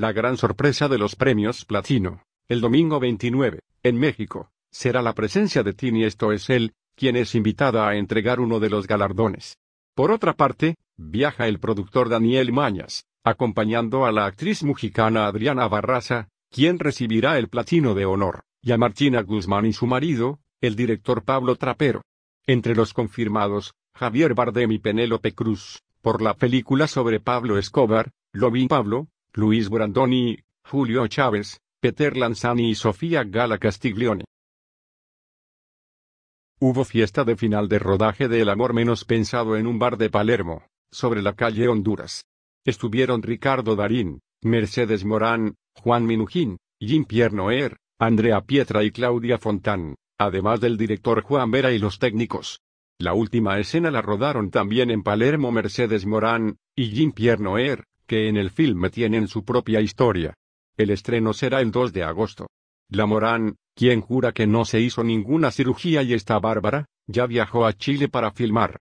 La gran sorpresa de los premios Platino, el domingo 29, en México, será la presencia de Tini, esto es él, quien es invitada a entregar uno de los galardones. Por otra parte, viaja el productor Daniel Mañas, acompañando a la actriz mexicana Adriana Barraza, quien recibirá el platino de honor, y a Martina Guzmán y su marido, el director Pablo Trapero. Entre los confirmados, Javier Bardem y Penélope Cruz, por la película sobre Pablo Escobar, Lo Pablo, Luis Brandoni, Julio Chávez, Peter Lanzani y Sofía Gala Castiglione. Hubo fiesta de final de rodaje de El amor menos pensado en un bar de Palermo, sobre la calle Honduras. Estuvieron Ricardo Darín, Mercedes Morán, Juan Minujín, Jim Pierre Noer, Andrea Pietra y Claudia Fontán, además del director Juan Vera y los técnicos. La última escena la rodaron también en Palermo Mercedes Morán, y Jean Pierre Noer, que en el filme tienen su propia historia. El estreno será el 2 de agosto. La Morán, quien jura que no se hizo ninguna cirugía y está bárbara, ya viajó a Chile para filmar.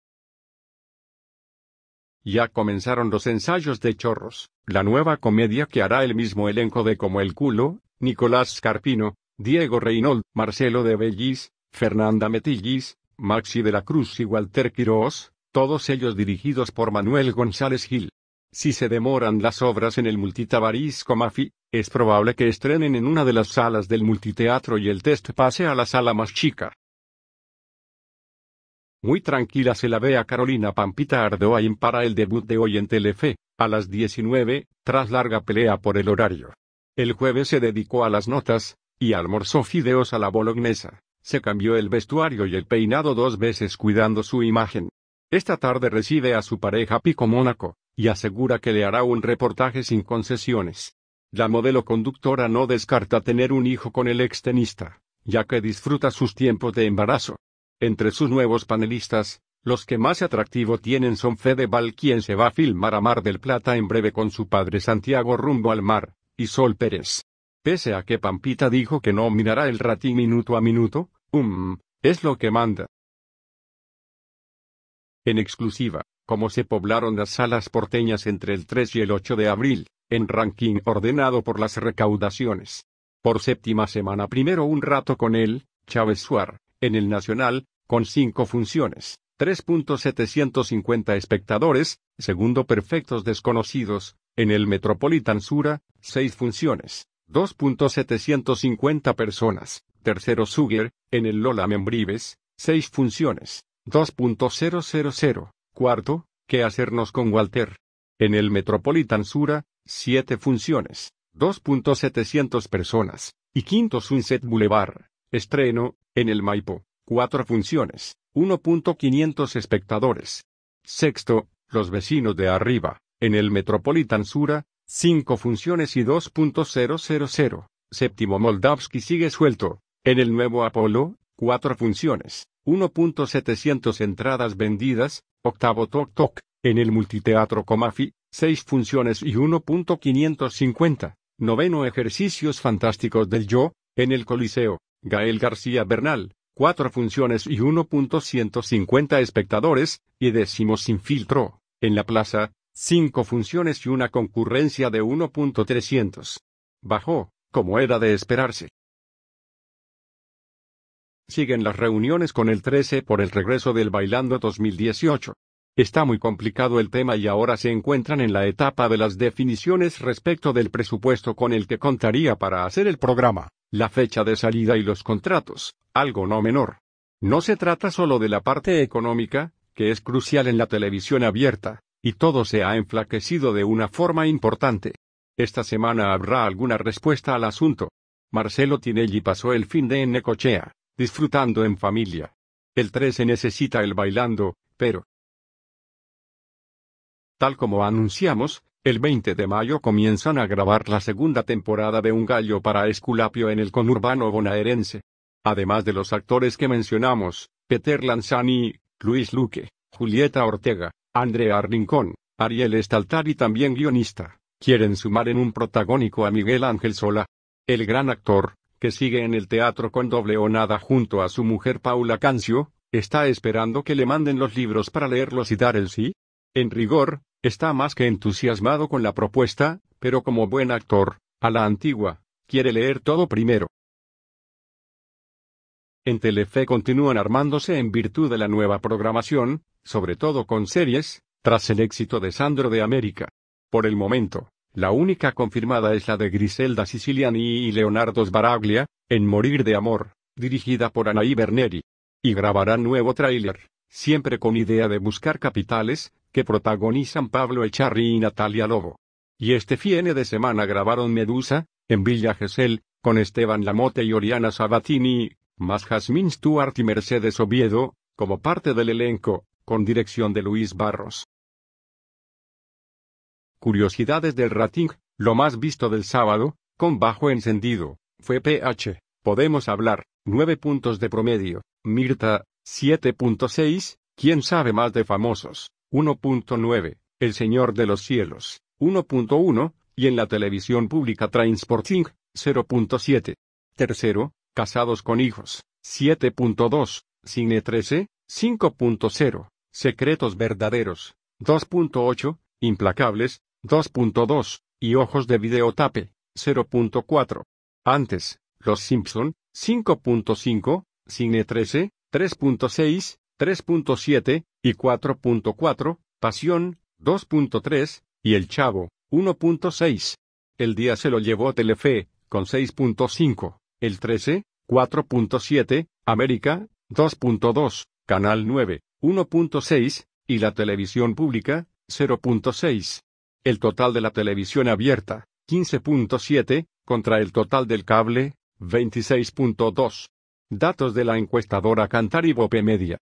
Ya comenzaron los ensayos de Chorros, la nueva comedia que hará el mismo elenco de Como el culo, Nicolás Scarpino, Diego Reynold, Marcelo de Bellis, Fernanda Metillis, Maxi de la Cruz y Walter Quiroz, todos ellos dirigidos por Manuel González Gil. Si se demoran las obras en el Multitabarisco Mafi, es probable que estrenen en una de las salas del multiteatro y el test pase a la sala más chica. Muy tranquila se la ve a Carolina Pampita Ardoain para el debut de hoy en Telefe, a las 19, tras larga pelea por el horario. El jueves se dedicó a las notas, y almorzó fideos a la bolognesa. Se cambió el vestuario y el peinado dos veces cuidando su imagen. Esta tarde recibe a su pareja Pico Mónaco, y asegura que le hará un reportaje sin concesiones. La modelo conductora no descarta tener un hijo con el ex tenista, ya que disfruta sus tiempos de embarazo. Entre sus nuevos panelistas, los que más atractivo tienen son Fedeval quien se va a filmar a Mar del Plata en breve con su padre Santiago rumbo al mar, y Sol Pérez. Pese a que Pampita dijo que no mirará el ratín minuto a minuto, um, es lo que manda. En exclusiva, Cómo se poblaron las salas porteñas entre el 3 y el 8 de abril, en ranking ordenado por las recaudaciones. Por séptima semana primero un rato con él, Chávez Suar, en el Nacional, con cinco funciones, 3.750 espectadores, segundo Perfectos Desconocidos, en el Metropolitan Sura, seis funciones, 2.750 personas, tercero Suger, en el Lola Membrives, seis funciones, 2.000, Cuarto, ¿qué hacernos con Walter? En el Metropolitan Sura, siete funciones, 2.700 personas, y quinto Sunset Boulevard, estreno, en el Maipo, cuatro funciones, 1.500 espectadores. Sexto, los vecinos de arriba, en el Metropolitan Sura, cinco funciones y 2.000. Séptimo Moldavsky sigue suelto, en el nuevo Apolo, cuatro funciones, 1.700 entradas vendidas, octavo toc toc, en el multiteatro Comafi, seis funciones y 1.550, noveno ejercicios fantásticos del yo, en el Coliseo, Gael García Bernal, cuatro funciones y 1.150 espectadores, y décimo sin filtro, en la plaza, cinco funciones y una concurrencia de 1.300. Bajó, como era de esperarse. Siguen las reuniones con el 13 por el regreso del Bailando 2018. Está muy complicado el tema y ahora se encuentran en la etapa de las definiciones respecto del presupuesto con el que contaría para hacer el programa, la fecha de salida y los contratos, algo no menor. No se trata solo de la parte económica, que es crucial en la televisión abierta, y todo se ha enflaquecido de una forma importante. Esta semana habrá alguna respuesta al asunto. Marcelo Tinelli pasó el fin de en Necochea, Disfrutando en familia. El 13 necesita el bailando, pero... Tal como anunciamos, el 20 de mayo comienzan a grabar la segunda temporada de Un Gallo para Esculapio en el conurbano bonaerense. Además de los actores que mencionamos, Peter Lanzani, Luis Luque, Julieta Ortega, Andrea Rincón, Ariel Estaltar y también guionista, quieren sumar en un protagónico a Miguel Ángel Sola. El gran actor, que sigue en el teatro con doble o nada junto a su mujer Paula Cancio, está esperando que le manden los libros para leerlos y dar el sí. En rigor, está más que entusiasmado con la propuesta, pero como buen actor, a la antigua, quiere leer todo primero. En Telefe continúan armándose en virtud de la nueva programación, sobre todo con series, tras el éxito de Sandro de América. Por el momento, la única confirmada es la de Griselda Siciliani y Leonardo Sbaraglia, en Morir de Amor, dirigida por Anaí Berneri. Y grabarán nuevo tráiler, siempre con idea de buscar capitales, que protagonizan Pablo Echarri y Natalia Lobo. Y este fin de semana grabaron Medusa, en Villa Gesell, con Esteban Lamote y Oriana Sabatini, más Jasmine Stuart y Mercedes Oviedo, como parte del elenco, con dirección de Luis Barros. Curiosidades del rating, lo más visto del sábado, con bajo encendido, fue PH, podemos hablar, 9 puntos de promedio, Mirta, 7.6, quién sabe más de famosos, 1.9, El Señor de los Cielos, 1.1, y en la televisión pública Transporting, 0.7. Tercero, Casados con Hijos, 7.2, Cine 13, 5.0, Secretos Verdaderos, 2.8, Implacables, 2.2, y ojos de videotape, 0.4. Antes, Los Simpson, 5.5, Cine 13, 3.6, 3.7, y 4.4, Pasión, 2.3, y El Chavo, 1.6. El día se lo llevó Telefe, con 6.5, el 13, 4.7, América, 2.2, Canal 9, 1.6, y la televisión pública, 0.6. El total de la televisión abierta, 15.7, contra el total del cable, 26.2. Datos de la encuestadora Cantar y Media.